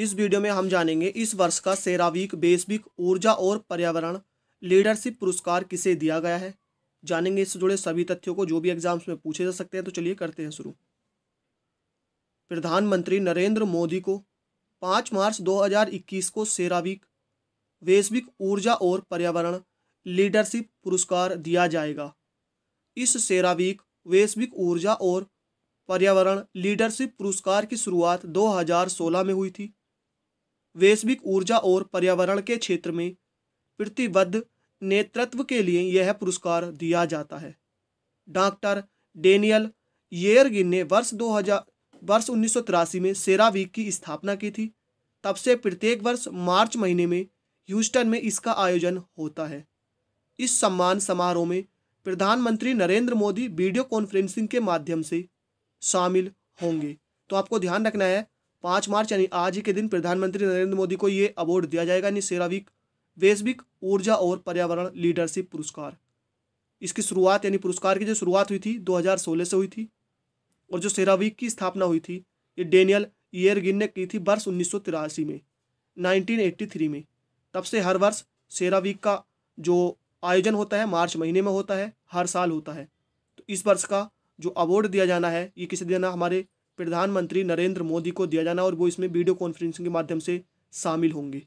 इस वीडियो में हम जानेंगे इस वर्ष का सेरावीक वैश्विक ऊर्जा और पर्यावरण लीडरशिप पुरस्कार किसे दिया गया है जानेंगे इससे जुड़े सभी तथ्यों को जो भी एग्जाम्स में पूछे जा सकते हैं तो चलिए करते हैं शुरू प्रधानमंत्री नरेंद्र मोदी को पाँच मार्च 2021 को सेरावीक वैश्विक ऊर्जा और पर्यावरण लीडरशिप पुरस्कार दिया जाएगा इस सेरावीक वैश्विक ऊर्जा और पर्यावरण लीडरशिप पुरस्कार की शुरुआत 2016 में हुई थी वैश्विक ऊर्जा और पर्यावरण के क्षेत्र में प्रतिबद्ध नेतृत्व के लिए यह पुरस्कार दिया जाता है डॉक्टर डेनियल येरगिन ने वर्ष 2000 वर्ष उन्नीस में सेरा वीक की स्थापना की थी तब से प्रत्येक वर्ष मार्च महीने में ह्यूस्टन में इसका आयोजन होता है इस सम्मान समारोह में प्रधानमंत्री नरेंद्र मोदी वीडियो कॉन्फ्रेंसिंग के माध्यम से शामिल होंगे तो आपको ध्यान रखना है पाँच मार्च यानी आज ही के दिन प्रधानमंत्री नरेंद्र मोदी को ये अवार्ड दिया जाएगा यानी सेरावीक वैश्विक ऊर्जा और पर्यावरण लीडरशिप पुरस्कार इसकी शुरुआत यानी पुरस्कार की जो शुरुआत हुई थी 2016 से हुई थी और जो सेरावीक की स्थापना हुई थी ये डेनियल ईयरगिन ने की थी वर्ष उन्नीस में नाइनटीन में तब से हर वर्ष सेरावीक का जो आयोजन होता है मार्च महीने में होता है हर साल होता है तो इस वर्ष का जो अवार्ड दिया जाना है ये किसे देना हमारे प्रधानमंत्री नरेंद्र मोदी को दिया जाना और वो इसमें वीडियो कॉन्फ्रेंसिंग के माध्यम से शामिल होंगे